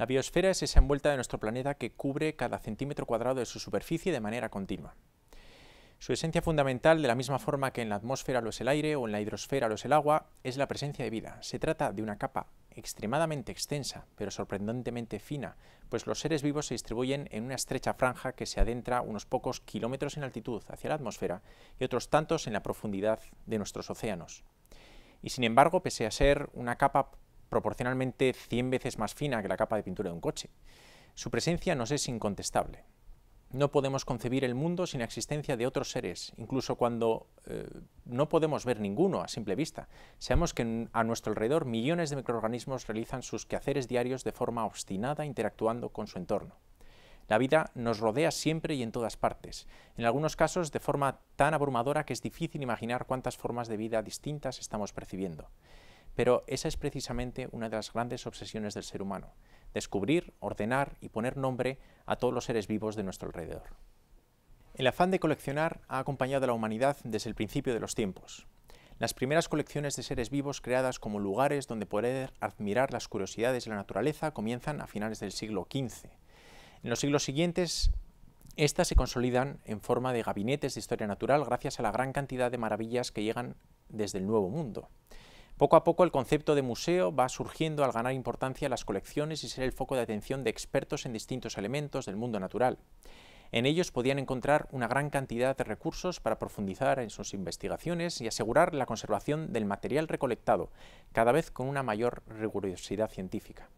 La biosfera es esa envuelta de nuestro planeta que cubre cada centímetro cuadrado de su superficie de manera continua. Su esencia fundamental, de la misma forma que en la atmósfera lo es el aire o en la hidrosfera lo es el agua, es la presencia de vida. Se trata de una capa extremadamente extensa, pero sorprendentemente fina, pues los seres vivos se distribuyen en una estrecha franja que se adentra unos pocos kilómetros en altitud hacia la atmósfera y otros tantos en la profundidad de nuestros océanos. Y sin embargo, pese a ser una capa proporcionalmente 100 veces más fina que la capa de pintura de un coche. Su presencia nos es incontestable. No podemos concebir el mundo sin la existencia de otros seres, incluso cuando eh, no podemos ver ninguno a simple vista. Sabemos que a nuestro alrededor millones de microorganismos realizan sus quehaceres diarios de forma obstinada interactuando con su entorno. La vida nos rodea siempre y en todas partes, en algunos casos de forma tan abrumadora que es difícil imaginar cuántas formas de vida distintas estamos percibiendo. Pero esa es precisamente una de las grandes obsesiones del ser humano, descubrir, ordenar y poner nombre a todos los seres vivos de nuestro alrededor. El afán de coleccionar ha acompañado a la humanidad desde el principio de los tiempos. Las primeras colecciones de seres vivos creadas como lugares donde poder admirar las curiosidades de la naturaleza comienzan a finales del siglo XV. En los siglos siguientes, estas se consolidan en forma de gabinetes de historia natural gracias a la gran cantidad de maravillas que llegan desde el Nuevo Mundo. Poco a poco el concepto de museo va surgiendo al ganar importancia las colecciones y ser el foco de atención de expertos en distintos elementos del mundo natural. En ellos podían encontrar una gran cantidad de recursos para profundizar en sus investigaciones y asegurar la conservación del material recolectado, cada vez con una mayor rigurosidad científica.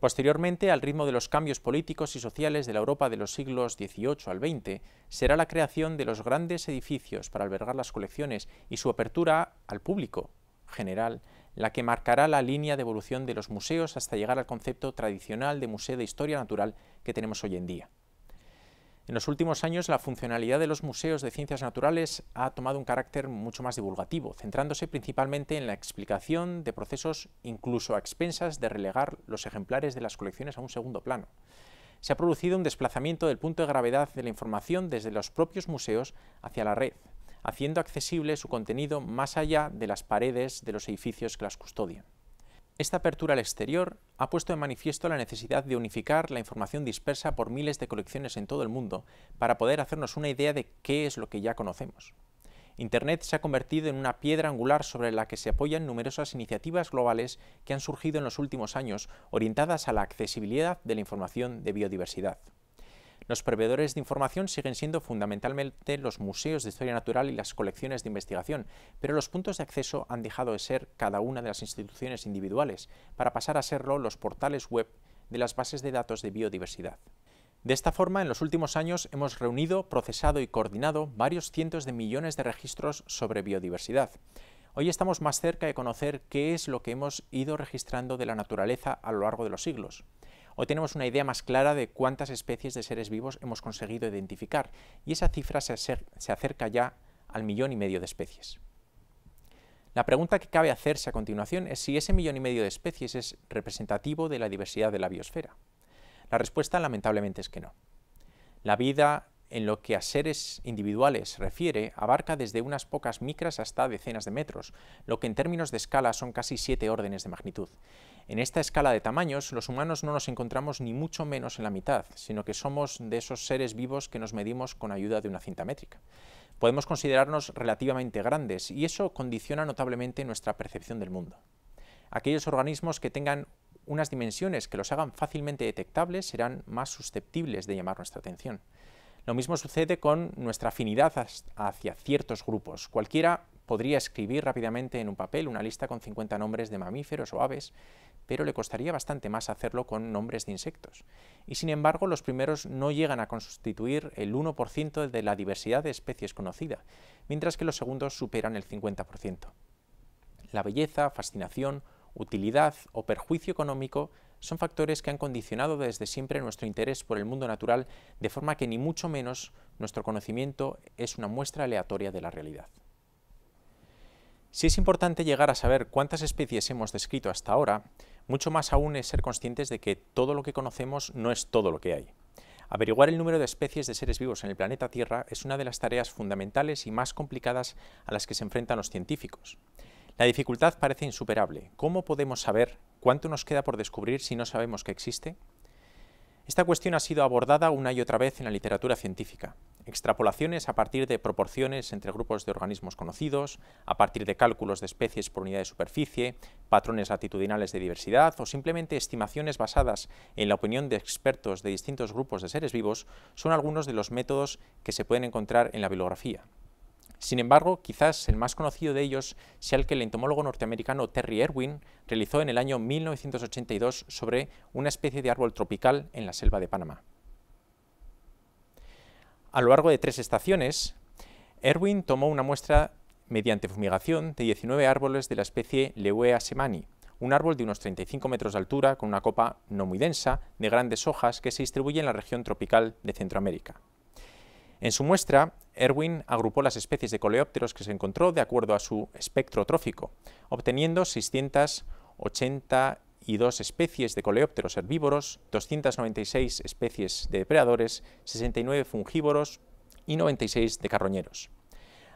Posteriormente, al ritmo de los cambios políticos y sociales de la Europa de los siglos XVIII al XX, será la creación de los grandes edificios para albergar las colecciones y su apertura al público, general, la que marcará la línea de evolución de los museos hasta llegar al concepto tradicional de museo de historia natural que tenemos hoy en día. En los últimos años, la funcionalidad de los museos de ciencias naturales ha tomado un carácter mucho más divulgativo, centrándose principalmente en la explicación de procesos incluso a expensas de relegar los ejemplares de las colecciones a un segundo plano. Se ha producido un desplazamiento del punto de gravedad de la información desde los propios museos hacia la red, haciendo accesible su contenido más allá de las paredes de los edificios que las custodian. Esta apertura al exterior ha puesto de manifiesto la necesidad de unificar la información dispersa por miles de colecciones en todo el mundo para poder hacernos una idea de qué es lo que ya conocemos. Internet se ha convertido en una piedra angular sobre la que se apoyan numerosas iniciativas globales que han surgido en los últimos años orientadas a la accesibilidad de la información de biodiversidad. Los proveedores de información siguen siendo fundamentalmente los museos de historia natural y las colecciones de investigación, pero los puntos de acceso han dejado de ser cada una de las instituciones individuales, para pasar a serlo los portales web de las bases de datos de biodiversidad. De esta forma, en los últimos años hemos reunido, procesado y coordinado varios cientos de millones de registros sobre biodiversidad. Hoy estamos más cerca de conocer qué es lo que hemos ido registrando de la naturaleza a lo largo de los siglos. Hoy tenemos una idea más clara de cuántas especies de seres vivos hemos conseguido identificar y esa cifra se, se acerca ya al millón y medio de especies. La pregunta que cabe hacerse a continuación es si ese millón y medio de especies es representativo de la diversidad de la biosfera. La respuesta lamentablemente es que no. La vida en lo que a seres individuales refiere, abarca desde unas pocas micras hasta decenas de metros, lo que en términos de escala son casi siete órdenes de magnitud. En esta escala de tamaños, los humanos no nos encontramos ni mucho menos en la mitad, sino que somos de esos seres vivos que nos medimos con ayuda de una cinta métrica. Podemos considerarnos relativamente grandes y eso condiciona notablemente nuestra percepción del mundo. Aquellos organismos que tengan unas dimensiones que los hagan fácilmente detectables serán más susceptibles de llamar nuestra atención. Lo mismo sucede con nuestra afinidad hacia ciertos grupos. Cualquiera podría escribir rápidamente en un papel una lista con 50 nombres de mamíferos o aves, pero le costaría bastante más hacerlo con nombres de insectos. Y sin embargo, los primeros no llegan a constituir el 1% de la diversidad de especies conocida, mientras que los segundos superan el 50%. La belleza, fascinación, utilidad o perjuicio económico son factores que han condicionado desde siempre nuestro interés por el mundo natural, de forma que ni mucho menos nuestro conocimiento es una muestra aleatoria de la realidad. Si es importante llegar a saber cuántas especies hemos descrito hasta ahora, mucho más aún es ser conscientes de que todo lo que conocemos no es todo lo que hay. Averiguar el número de especies de seres vivos en el planeta Tierra es una de las tareas fundamentales y más complicadas a las que se enfrentan los científicos. La dificultad parece insuperable. ¿Cómo podemos saber ¿Cuánto nos queda por descubrir si no sabemos que existe? Esta cuestión ha sido abordada una y otra vez en la literatura científica. Extrapolaciones a partir de proporciones entre grupos de organismos conocidos, a partir de cálculos de especies por unidad de superficie, patrones latitudinales de diversidad o simplemente estimaciones basadas en la opinión de expertos de distintos grupos de seres vivos son algunos de los métodos que se pueden encontrar en la bibliografía. Sin embargo, quizás el más conocido de ellos sea el que el entomólogo norteamericano Terry Erwin realizó en el año 1982 sobre una especie de árbol tropical en la selva de Panamá. A lo largo de tres estaciones, Erwin tomó una muestra mediante fumigación de 19 árboles de la especie Leuea semani, un árbol de unos 35 metros de altura con una copa no muy densa de grandes hojas que se distribuye en la región tropical de Centroamérica. En su muestra, Erwin agrupó las especies de coleópteros que se encontró de acuerdo a su espectro trófico, obteniendo 682 especies de coleópteros herbívoros, 296 especies de depredadores, 69 fungívoros y 96 de carroñeros.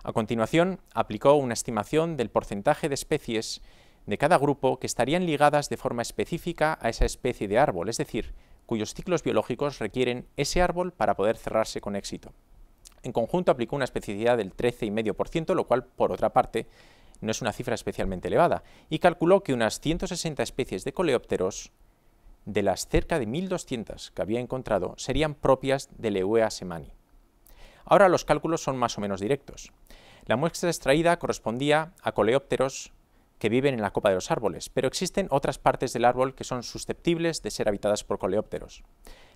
A continuación, aplicó una estimación del porcentaje de especies de cada grupo que estarían ligadas de forma específica a esa especie de árbol, es decir, cuyos ciclos biológicos requieren ese árbol para poder cerrarse con éxito. En conjunto aplicó una especificidad del 13,5%, lo cual, por otra parte, no es una cifra especialmente elevada, y calculó que unas 160 especies de coleópteros, de las cerca de 1.200 que había encontrado, serían propias del Euea semani. Ahora los cálculos son más o menos directos. La muestra extraída correspondía a coleópteros que viven en la copa de los árboles, pero existen otras partes del árbol que son susceptibles de ser habitadas por coleópteros.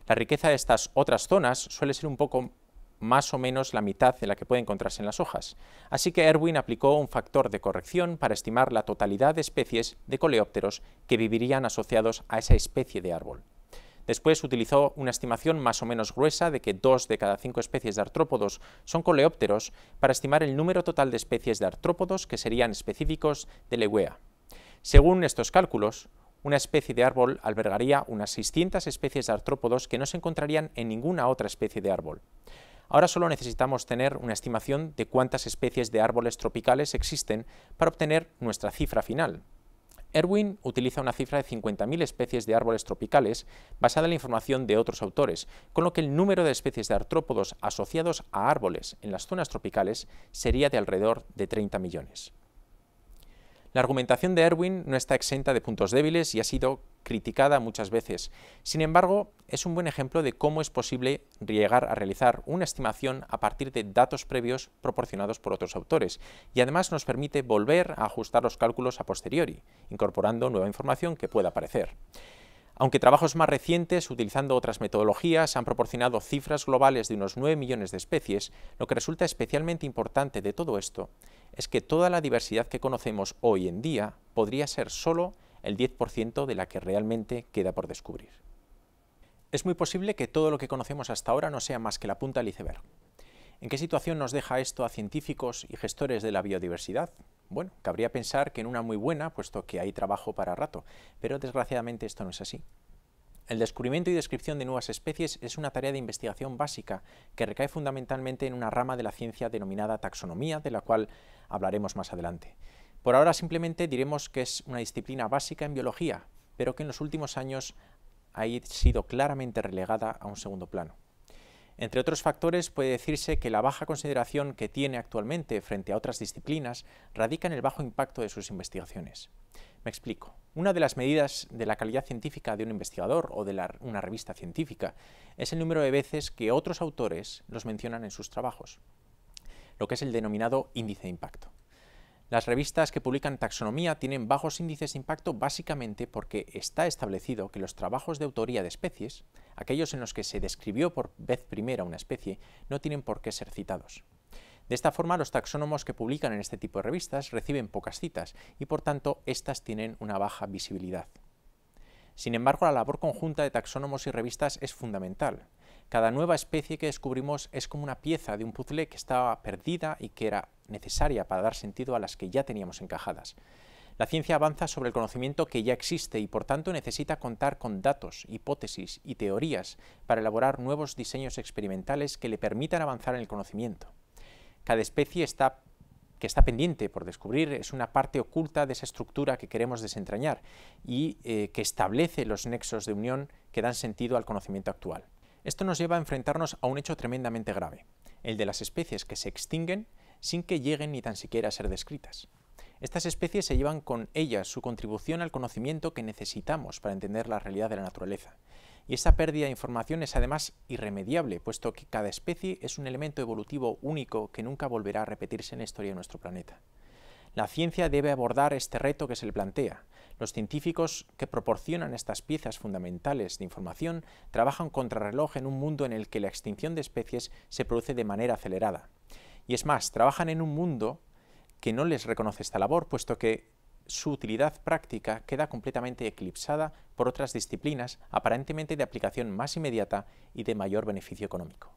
La riqueza de estas otras zonas suele ser un poco más o menos la mitad de la que puede encontrarse en las hojas. Así que Erwin aplicó un factor de corrección para estimar la totalidad de especies de coleópteros que vivirían asociados a esa especie de árbol. Después utilizó una estimación más o menos gruesa de que dos de cada cinco especies de artrópodos son coleópteros para estimar el número total de especies de artrópodos que serían específicos de Leguea. Según estos cálculos, una especie de árbol albergaría unas 600 especies de artrópodos que no se encontrarían en ninguna otra especie de árbol. Ahora solo necesitamos tener una estimación de cuántas especies de árboles tropicales existen para obtener nuestra cifra final. Erwin utiliza una cifra de 50.000 especies de árboles tropicales basada en la información de otros autores, con lo que el número de especies de artrópodos asociados a árboles en las zonas tropicales sería de alrededor de 30 millones. La argumentación de Erwin no está exenta de puntos débiles y ha sido criticada muchas veces. Sin embargo, es un buen ejemplo de cómo es posible llegar a realizar una estimación a partir de datos previos proporcionados por otros autores, y además nos permite volver a ajustar los cálculos a posteriori, incorporando nueva información que pueda aparecer. Aunque trabajos más recientes, utilizando otras metodologías, han proporcionado cifras globales de unos 9 millones de especies, lo que resulta especialmente importante de todo esto es que toda la diversidad que conocemos hoy en día podría ser solo el 10% de la que realmente queda por descubrir. Es muy posible que todo lo que conocemos hasta ahora no sea más que la punta del iceberg. ¿En qué situación nos deja esto a científicos y gestores de la biodiversidad? Bueno, cabría pensar que en una muy buena, puesto que hay trabajo para rato, pero desgraciadamente esto no es así. El descubrimiento y descripción de nuevas especies es una tarea de investigación básica que recae fundamentalmente en una rama de la ciencia denominada taxonomía, de la cual hablaremos más adelante. Por ahora simplemente diremos que es una disciplina básica en biología, pero que en los últimos años ha sido claramente relegada a un segundo plano. Entre otros factores, puede decirse que la baja consideración que tiene actualmente frente a otras disciplinas radica en el bajo impacto de sus investigaciones. Me explico. Una de las medidas de la calidad científica de un investigador o de una revista científica es el número de veces que otros autores los mencionan en sus trabajos, lo que es el denominado índice de impacto. Las revistas que publican taxonomía tienen bajos índices de impacto básicamente porque está establecido que los trabajos de autoría de especies, aquellos en los que se describió por vez primera una especie, no tienen por qué ser citados. De esta forma, los taxónomos que publican en este tipo de revistas reciben pocas citas y, por tanto, estas tienen una baja visibilidad. Sin embargo, la labor conjunta de taxónomos y revistas es fundamental. Cada nueva especie que descubrimos es como una pieza de un puzzle que estaba perdida y que era necesaria para dar sentido a las que ya teníamos encajadas. La ciencia avanza sobre el conocimiento que ya existe y por tanto necesita contar con datos, hipótesis y teorías para elaborar nuevos diseños experimentales que le permitan avanzar en el conocimiento cada especie está, que está pendiente por descubrir, es una parte oculta de esa estructura que queremos desentrañar y eh, que establece los nexos de unión que dan sentido al conocimiento actual. Esto nos lleva a enfrentarnos a un hecho tremendamente grave, el de las especies que se extinguen sin que lleguen ni tan siquiera a ser descritas. Estas especies se llevan con ellas su contribución al conocimiento que necesitamos para entender la realidad de la naturaleza. Y esta pérdida de información es además irremediable, puesto que cada especie es un elemento evolutivo único que nunca volverá a repetirse en la historia de nuestro planeta. La ciencia debe abordar este reto que se le plantea. Los científicos que proporcionan estas piezas fundamentales de información trabajan contrarreloj en un mundo en el que la extinción de especies se produce de manera acelerada. Y es más, trabajan en un mundo que no les reconoce esta labor, puesto que su utilidad práctica queda completamente eclipsada por otras disciplinas aparentemente de aplicación más inmediata y de mayor beneficio económico.